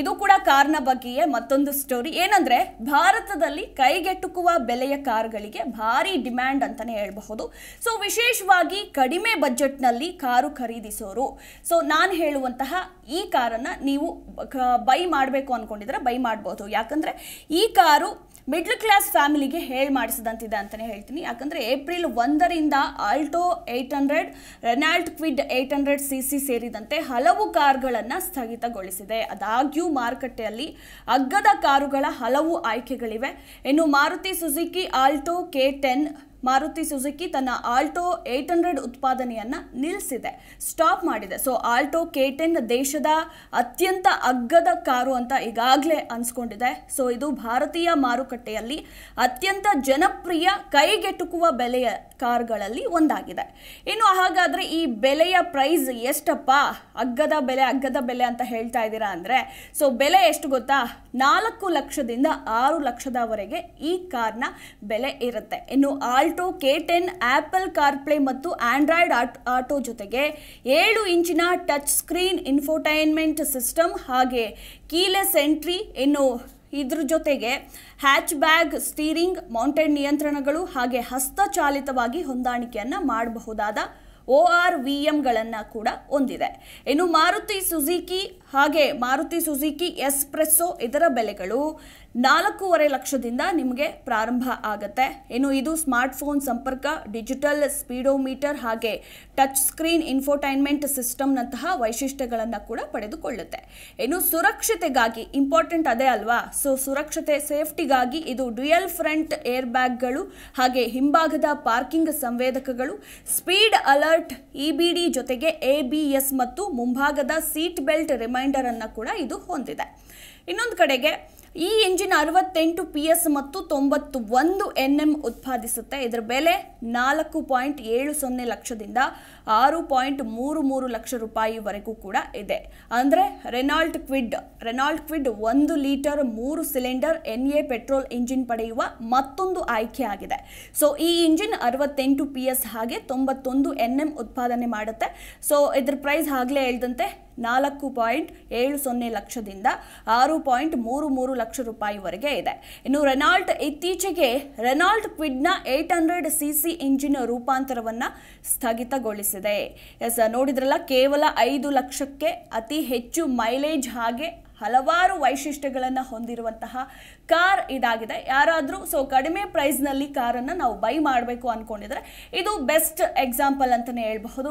ಇದು ಕೂಡ ಕಾರ್ನ ಬಗ್ಗೆಯೇ ಮತ್ತೊಂದು ಸ್ಟೋರಿ ಏನಂದ್ರೆ ಭಾರತದಲ್ಲಿ ಕೈಗೆಟುಕುವ ಬೆಲೆಯ ಕಾರ್ಗಳಿಗೆ ಭಾರಿ ಡಿಮ್ಯಾಂಡ್ ಅಂತಾನೆ ಹೇಳಬಹುದು ಸೊ ವಿಶೇಷವಾಗಿ ಕಡಿಮೆ ಬಜೆಟ್ನಲ್ಲಿ ಕಾರು ಖರೀದಿಸೋರು ಸೊ ನಾನು ಹೇಳುವಂತಹ ಈ ಕಾರನ್ನು ನೀವು ಬೈ ಮಾಡಬೇಕು ಅಂದ್ಕೊಂಡಿದ್ರೆ ಬೈ ಮಾಡ್ಬೋದು ಯಾಕಂದರೆ ಈ ಕಾರು ಮಿಡ್ಲ್ ಕ್ಲಾಸ್ ಫ್ಯಾಮಿಲಿಗೆ ಹೇಳಿ ಮಾಡಿಸಿದಂತಿದೆ ಅಂತಲೇ ಹೇಳ್ತೀನಿ ಯಾಕಂದರೆ ಏಪ್ರಿಲ್ ಒಂದರಿಂದ Alto eight hundred Renault Kwid eight hundred C C ಸೇರಿದಂತೆ ಹಲವು ಕಾರುಗಳನ್ನು ಸ್ಥಗಿತಗೊಳಿಸಿದೆ ಅದಾಗ್ಯೂ ಮಾರುಕಟ್ಟೆಯಲ್ಲಿ ಅಗ್ಗದ ಕಾರುಗಳ ಹಲವು ಆಯ್ಕೆಗಳಿವೆ ಇನ್ನು Maruti Suzuki Alto K ten Maruti Suzuki ತನ್ನ ಆಲ್ಟೋ ಏಟ್ ಹಂಡ್ರೆಡ್ ಉತ್ಪಾದನೆಯನ್ನು ನಿಲ್ಲಿಸಿದೆ ಸ್ಟಾಪ್ ಮಾಡಿದೆ ಸೊ ಆಲ್ಟೋ ಕೆ ಟೆನ್ ದೇಶದ ಅತ್ಯಂತ ಅಗ್ಗದ ಕಾರು ಅಂತ ಈಗಾಗಲೇ ಅನ್ಸ್ಕೊಂಡಿದೆ ಸೊ ಇದು ಭಾರತೀಯ ಮಾರುಕಟ್ಟೆಯಲ್ಲಿ ಅತ್ಯಂತ ಜನಪ್ರಿಯ ಕೈಗೆಟುಕುವ ಬೆಲೆಯ ಕಾರ್ಗಳಲ್ಲಿ ಒಂದಾಗಿದೆ ಇನ್ನು ಹಾಗಾದರೆ ಈ ಬೆಲೆಯ ಪ್ರೈಸ್ ಎಷ್ಟಪ್ಪ ಅಗ್ಗದ ಬೆಲೆ ಅಗ್ಗದ ಬೆಲೆ ಅಂತ ಹೇಳ್ತಾ ಇದ್ದೀರಾ ಅಂದರೆ ಸೊ ಬೆಲೆ ಎಷ್ಟು ಗೊತ್ತಾ ನಾಲ್ಕು ಲಕ್ಷದಿಂದ ಆರು ಲಕ್ಷದವರೆಗೆ ಈ ಕಾರ್ನ ಬೆಲೆ ಇರುತ್ತೆ ಇನ್ನು all Alto K ten Apple CarPlay ಮತ್ತು ಆಂಡ್ರಾಯ್ಡ್ ಆಟೋ ಜೊತೆಗೆ ಏಳು ಇಂಚಿನ ಟಚ್ ಸ್ಕ್ರೀನ್ ಇನ್ಫೋಟೈನ್ಮೆಂಟ್ ಸಿಸ್ಟಮ್ ಹಾಗೆ ಕೀಲೆಸ್ ಎಂಟ್ರಿ ಎನ್ನು ಇದ್ರ ಜೊತೆಗೆ ಹ್ಯಾಚ್ ಬ್ಯಾಗ್ ಸ್ಟೀರಿಂಗ್ ಮೌಂಟೆನ್ ನಿಯಂತ್ರಣಗಳು ಹಾಗೆ ಹಸ್ತಚಾಲಿತವಾಗಿ ಹೊಂದಾಣಿಕೆಯನ್ನು ಮಾಡಬಹುದಾದ ಒ ಆರ್ ವಿ ಎಂಗಳನ್ನು ಕೂಡ ಹೊಂದಿದೆ ಇನ್ನು ಮಾರುತಿ ಸುಜುಕಿ ಹಾಗೆ ಮಾರುತಿ ಸುಜುಕಿ ಎಸ್ಪ್ರೆಸ್ಸೋ ಇದರ ಬೆಲೆಗಳು ನಾಲ್ಕೂವರೆ ಲಕ್ಷದಿಂದ ನಿಮಗೆ ಪ್ರಾರಂಭ ಆಗುತ್ತೆ ಇನ್ನು ಇದು ಸ್ಮಾರ್ಟ್ಫೋನ್ ಸಂಪರ್ಕ ಡಿಜಿಟಲ್ ಸ್ಪೀಡೋಮೀಟರ್ ಹಾಗೆ ಟಚ್ ಸ್ಕ್ರೀನ್ ಇನ್ಫೋಟೈನ್ಮೆಂಟ್ ಸಿಸ್ಟಮ್ನಂತಹ ವೈಶಿಷ್ಟ್ಯಗಳನ್ನು ಕೂಡ ಪಡೆದುಕೊಳ್ಳುತ್ತೆ ಇನ್ನು ಸುರಕ್ಷತೆಗಾಗಿ ಇಂಪಾರ್ಟೆಂಟ್ ಅದೇ ಅಲ್ವಾ ಸೊ ಸುರಕ್ಷತೆ ಸೇಫ್ಟಿಗಾಗಿ ಇದು ಡ್ಯುಯಲ್ ಫ್ರಂಟ್ ಏರ್ ಬ್ಯಾಗ್ಗಳು ಹಾಗೆ ಹಿಂಭಾಗದ ಪಾರ್ಕಿಂಗ್ ಸಂವೇದಕಗಳು speed alert E B D ಜೊತೆಗೆ ಎ ಬಿ ಎಸ್ ಮತ್ತು ಮುಂಭಾಗದ ಸೀಟ್ ಬೆಲ್ಟ್ ರಿಮ ರಿಮೈಂಡರನ್ನು ಕೂಡ ಇದು ಹೊಂದಿದೆ ಇನ್ನೊಂದು ಕಡೆಗೆ ಈ ಇಂಜಿನ್ ಅರವತ್ತೆಂಟು ಪಿ ಎಸ್ ಮತ್ತು ತೊಂಬತ್ತು ಒಂದು ಎನ್ ಎಂ ಉತ್ಪಾದಿಸುತ್ತೆ ಇದರ ಬೆಲೆ ನಾಲ್ಕು ಪಾಯಿಂಟ್ ಏಳು ಸೊನ್ನೆ ಲಕ್ಷದಿಂದ ಆರು ಪಾಯಿಂಟ್ ಮೂರು ಮೂರು ಲಕ್ಷ ರೂಪಾಯಿವರೆಗೂ ಕೂಡ ಇದೆ ಅಂದರೆ ರೆನಾಲ್ಟ್ ಕ್ವಿಡ್ ರೆನಾಲ್ಟ್ ಕ್ವಿಡ್ ಒಂದು ಲೀಟರ್ ಮೂರು cylinder N A petrol engine ಪಡೆಯುವ ಮತ್ತೊಂದು ಆಯ್ಕೆ ಆಗಿದೆ ಸೊ ಈ ಇಂಜಿನ್ ಅರವತ್ತೆಂಟು ಪಿ ಎಸ್ ಹಾಗೆ ತೊಂಬತ್ತೊಂದು ಎನ್ ಎಂ ಉತ್ಪಾದನೆ ಮಾಡುತ್ತೆ ಸೊ ಇದ್ರ ಪ್ರೈಸ್ ಆಗಲೇ ಹೇಳ್ದಂತೆ ನಾಲ್ಕು ಪಾಯಿಂಟ್ ಏಳು ಸೊನ್ನೆ ಲಕ್ಷದಿಂದ ಆರು ಪಾಯಿಂಟ್ ಮೂರು ಮೂರು ಲಕ್ಷ ರೂಪಾಯಿವರೆಗೆ ಇದೆ ಇನ್ನು ರೆನಾಲ್ಟ್ ಇತ್ತೀಚೆಗೆ ರೆನಾಲ್ಟ್ ಕ್ವಿಡ್ನ eight hundred C C engine ರೂಪಾಂತರವನ್ನು ಸ್ಥಗಿತಗೊಳಿಸಿದೆ ಎಸ್ ನೋಡಿದ್ರಲ್ಲ ಕೇವಲ ಐದು ಲಕ್ಷಕ್ಕೆ ಅತಿ ಹೆಚ್ಚು ಮೈಲೇಜ್ ಹಾಗೆ ಹಲವಾರು ವೈಶಿಷ್ಟ್ಯಗಳನ್ನು ಹೊಂದಿರುವಂತಹ ಕಾರ್ ಇದಾಗಿದೆ ಯಾರಾದರೂ ಸೊ ಕಡಿಮೆ ಪ್ರೈಸ್ನಲ್ಲಿ ಕಾರನ್ನು ನಾವು ಬೈ ಮಾಡಬೇಕು ಅಂದ್ಕೊಂಡಿದ್ರೆ ಇದು ಬೆಸ್ಟ್ ಎಕ್ಸಾಂಪಲ್ ಅಂತಲೇ ಹೇಳ್ಬಹುದು